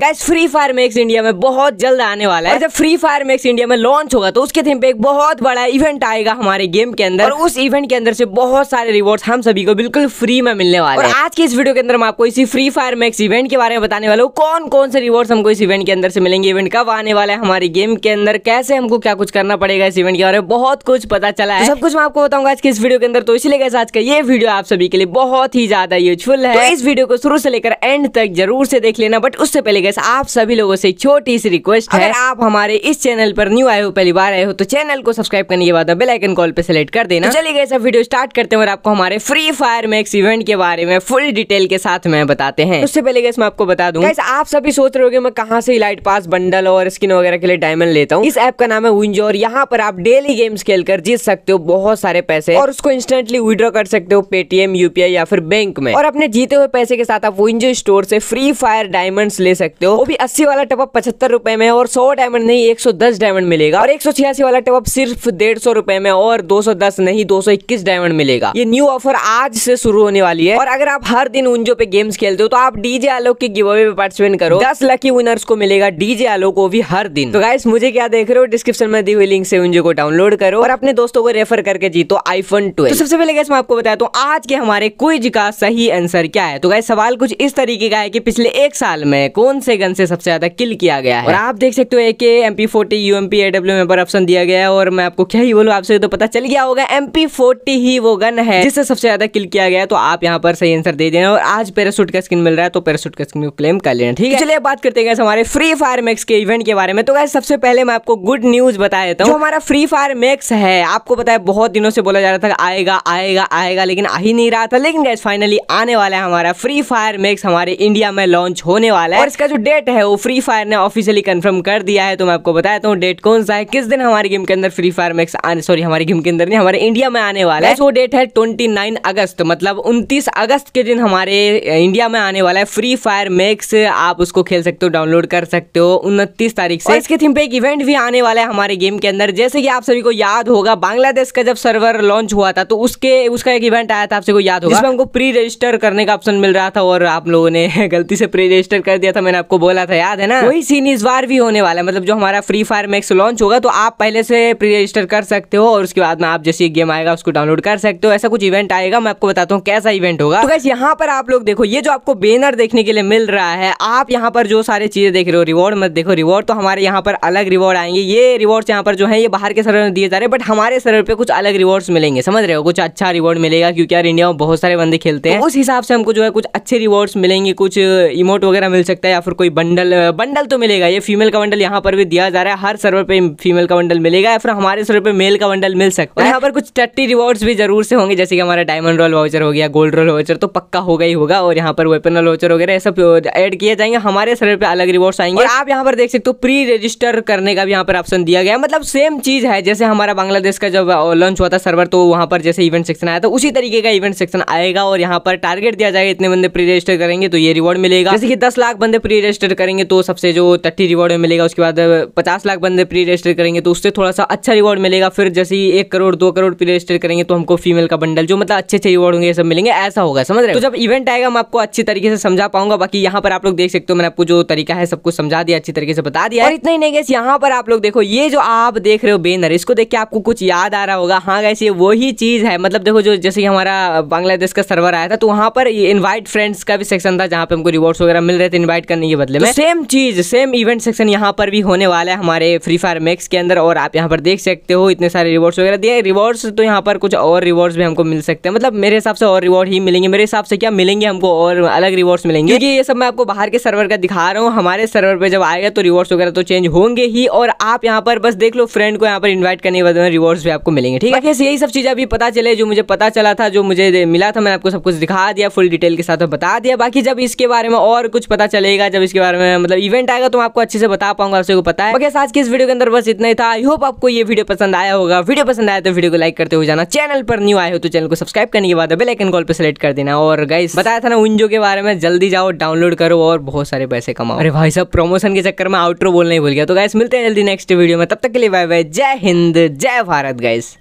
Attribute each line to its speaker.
Speaker 1: guys free fire max India में बहुत जल्द आने वाला है और जब फ्री फायर मेक्स इंडिया में लॉन्च होगा तो उसके थीम पे एक बहुत बड़ा इवेंट आएगा हमारे गेम के अंदर और उस इवेंट के अंदर से बहुत सारे रिवॉर्ड्स हम सभी को बिल्कुल फ्री में मिलने वाले और आज के इस वीडियो के अंदर मैं आपको इसी फ्री फायर मैक्स इवेंट के बारे में बताने वाले कौन कौन से रिवॉर्ड्स हमको इस इवेंट के अंदर से मिलेंगे इवेंट कब आने वाला है हमारे गेम के अंदर कैसे हमको क्या कुछ करना पड़ेगा इस इवेंट के बारे में बहुत कुछ पता चला है तो सब कुछ मैं आपको बताऊंगा आज की इस वीडियो के अंदर तो इसलिए कैसे आज का ये वीडियो आप सभी के लिए बहुत ही ज्यादा यूजफुल है तो इस वीडियो को शुरू से लेकर एंड तक जरूर से देख लेना बट उससे पहले गैस आप सभी लोगों से छोटी सी रिक्वेस्ट है आप हमारे इस चैनल पर न्यू आए हो पहली बार आए हो तो चैनल को सब्सक्राइब करने के बाद बेल आइकन कॉल पे सेलेक्ट कर देना तो चलिए गैस अब वीडियो स्टार्ट करते हैं और आपको हमारे फ्री फायर मैक्स इवेंट के बारे में फुल डिटेल के साथ में बताते हैं उससे पहले गैस मैं आपको बता दूँ आप सभी सोच रहे हो मैं कहाँ से लाइट पास बंडल और स्किन वगैरह के लिए डायमंड लेता हूँ इस ऐप का नाम है विंजो और यहाँ पर आप डेली गेम्स खेल जीत सकते हो बहुत सारे पैसे और उसको इंस्टेंटली विड्रॉ कर सकते हो पेटीएम यूपीआई या फिर बैंक में और अपने जीते हुए पैसे के साथ आप विंजो स्टोर से फ्री फायर डायमंड ले सकते सकते हो वो भी अस्सी वाला टपअप पचहत्तर रुपए में और सौ डायमंड नहीं एक सौ दस डायमंड मिलेगा और एक सौ छियासी वाला टपअप सिर्फ डेढ़ सौ रुपए में और दो सौ दस नहीं दो सौ इक्कीस डायमंड मिलेगा ये न्यू ऑफर आज से शुरू होने वाली है और अगर आप हर दिन उनजो पे गेम्स खेलते हो तो आप डीजे आलोक के गिव अवे में पार्टिसिपेट करो दस लकी विनर्स को मिलेगा डीजे आलोक को भी हर दिन तो गाइस मुझे क्या देख रहे हो डिस्क्रिप्शन में दी हुई लिंक से उनजो को डाउनलोड करो और अपने दोस्तों को रेफर करके जीतो आईफोन टू तो सबसे पहले गैस मैं आपको बताया हूँ तो आज के हमारे क्विज का सही आंसर क्या है तो गाइस सवाल कुछ इस तरीके का है कि पिछले एक साल में कौन से गन से सबसे ज्यादा किल किया गया है और आप देख सकते हो एक के M P forty U M P AW में ऑप्शन दिया गया है और मैं आपको क्या ही बोलूँ आपसे तो पता चल गया होगा एम पी फोर्टी ही वो गन है जिससे सबसे ज्यादा किल किया गया तो आप यहाँ पर सही आंसर दे देना और आज पेरासूट का स्किन मिल रहा है तो पेरासूट का स्किन को क्लेम कर लेना ठीक है तो चलिए बात करते हैं हमारे फ्री फायर मैक्स के इवेंट के बारे में तो सबसे पहले मैं आपको गुड न्यूज बता देता हूँ हमारा फ्री फायर मैक्स है आपको पता है बहुत दिनों से बोला जा रहा था आएगा आएगा आएगा लेकिन आ ही नहीं रहा था लेकिन गैस फाइनली आने वाला है हमारा फ्री फायर मैक्स हमारे इंडिया में लॉन्च होने वाला है और इसका जो डेट है वो फ्री फायर ने ऑफिशियली कंफर्म कर दिया है तो मैं आपको बताया हूँ डेट कौन सा है किस दिन हमारी गेम के अंदर फ्री फायर मैक्स आने सॉरी हमारी गेम के अंदर नहीं हमारे इंडिया में आने वाला है वो डेट है ट्वेंटी अगस्त मतलब उनतीस अगस्त के दिन हमारे इंडिया में आने वाला है फ्री फायर मैक्स आप उसको खेल सकते हो डाउनलोड कर सकते हो उनतीस तारीख से इसके थीम पे एक इवेंट भी आने वाला है हमारे गेम के अंदर जैसे कि आप सभी को याद होगा बांग्लादेश का जब सर्वर लॉन्च हुआ था तो उसके उसका एक इवेंट आया था आप सभी को याद होगा हमको प्री रजिस्टर करने का ऑप्शन मिल रहा था और आप लोगों ने गलती से प्री रजिस्टर कर दिया था मैंने आपको बोला था याद है ना वही सीन इस बार भी होने वाला है मतलब जो हमारा फ्री फायर मैक्स लॉन्च होगा तो आप पहले से प्री रजिस्टर कर सकते हो और उसके बाद में आप जैसे गेम आएगा उसको डाउनलोड कर सकते हो ऐसा कुछ इवेंट आएगा मैं आपको बताता हूँ कैसा इवेंट होगा तो बस यहाँ पर आप लोग देखो ये जो आपको बैनर देखने के लिए मिल रहा है आप यहाँ पर जो सारी चीजें देख रहे हो रिवॉर्ड मत देखो रिवॉर्ड तो हमारे यहाँ पर अलग रिवॉर्ड आएंगे ये रिवॉर्ड यहाँ पर जो है ये बाहर के सर्वर में दिए जा रहे हैं बट हमारे सर्वर पे कुछ अलग रिवॉर्ड मिलेंगे समझ रहे हो कुछ अच्छा रिवॉर्ड मिलेगा क्योंकि यार इंडिया में बहुत सारे बंदे खेलते हैं उस हिसाब से हमको जो है कुछ अच्छे रिवॉर्ड्स मिलेंगे कुछ इमोट वगैरह मिल सकता है या फिर कोई बंडल बंडल तो मिलेगा ये फीमेल का बंडल यहाँ पर भी दिया जा रहा है हर सर्वर पे फीमेल का बंडल मिलेगा या फिर हमारे सर्वर पे मेल का बंडल मिल सकता है यहाँ पर कुछ टट्टी रिवॉर्ड्स भी जरूर से होंगे जैसे कि हमारा डायमंड रोल वाउचर हो गया गोल्ड रोल वाउचर तो पक्का होगा ही होगा और यहाँ पर वेपन रोल वाउचर वगैरह सब एड किए जाएंगे हमारे सर्वर पे अलग रिवॉर्ड्स आएंगे आप यहाँ पर देख सकते हो प्री रजिस्टर करने का भी यहाँ पर ऑप्शन दिया गया मतलब सेम चीज है जैसे हमारा बांग्लादेश का जब लॉन्च हुआ था सर्वर तो वहाँ पर जैसे इवेंट सेक्शन आया था तो उसी तरीके का इवेंट सेक्शन आएगा और यहाँ पर टारगेट दिया जाएगा इतने बंदे प्री रजिस्टर करेंगे तो ये रिवॉर्ड मिलेगा जैसे कि दस लाख बंदे प्री प्री रजिस्टर करेंगे तो सबसे जो तट्टी रिवॉर्ड मिलेगा उसके बाद पचास लाख बंदे प्री रजिस्टर करेंगे तो उससे थोड़ा सा अच्छा रिवॉर्ड मिलेगा फिर जैसे ही एक करोड़ दो करोड़ प्री रजिस्टर करेंगे तो हमको फीमेल का बंडल जो मतलब अच्छे अच्छे रिवॉर्ड होंगे सब मिलेंगे ऐसा होगा समझ रहे तो जब इवेंट आएगा मैं आपको अच्छी तरीके से समझा पाऊंगा बाकी यहाँ पर आप लोग देख सकते हो मैंने आपको जो तरीका है सब कुछ समझा दिया अच्छी तरीके से बता दिया और इतना ही नहीं गैस यहाँ पर आप लोग देखो ये जो आप देख रहे हो बेनर इसको देख के आपको कुछ याद आ रहा होगा हाँ गैस ये वही चीज है मतलब देखो जो जैसे हमारा बांग्लादेश का सर्वर आया था तो वहाँ पर इन्वाइट फ्रेंड्स का भी सेक्शन था जहाँ पे हमको रिवॉर्ड्स वगैरह मिल रहे थे इन्वाइट करने देनी के बदले तो में सेम चीज सेम इवेंट सेक्शन यहाँ पर भी होने वाला है हमारे फ्री फायर मैक्स के अंदर और आप यहाँ पर देख सकते हो इतने सारे रिवॉर्ड्स वगैरह दिए रिवॉर्ड्स तो यहाँ पर कुछ और रिवॉर्ड्स भी हमको मिल सकते हैं मतलब मेरे हिसाब से और रिवॉर्ड ही मिलेंगे मेरे हिसाब से क्या मिलेंगे हमको और अलग रिवॉर्ड्स मिलेंगे क्योंकि ये सब मैं आपको बाहर के सर्वर का दिखा रहा हूँ हमारे सर्वर पर जब आएगा तो रिवॉर्ड्स वगैरह तो चेंज होंगे ही और आप यहाँ पर बस देख लो फ्रेंड को यहाँ पर इन्वाइट करने के बाद रिवॉर्ड्स भी आपको मिलेंगे ठीक है कैसे यही सब चीज़ अभी पता चले जो मुझे पता चला था जो मुझे मिला था मैंने आपको सब कुछ दिखा दिया फुल डिटेल के साथ बता दिया बाकी जब इसके बारे में और कुछ पता चलेगा जब इसके बारे में मतलब इवेंट आएगा तो मैं आपको अच्छे से बता पाऊंगा आपसे को पता है आज की इस वीडियो के अंदर बस इतना ही था आई होप आपको ये वीडियो पसंद आया होगा वीडियो पसंद आया तो वीडियो को लाइक करते हुए जाना चैनल पर न्यू आए हो तो चैनल को सब्सक्राइब करने के बाद बेल आइकन कॉल पर सेलेक्ट कर देना और गाइस बताया था ना उनजो के बारे में जल्दी जाओ डाउनलोड करो और बहुत सारे पैसे कमाओ अरे भाई साहब प्रमोशन के चक्कर में आउटरो बोलना ही भूल गया तो गाइस मिलते हैं जल्दी नेक्स्ट वीडियो में तब तक के लिए बाय बाय जय हिंद जय भारत गाइस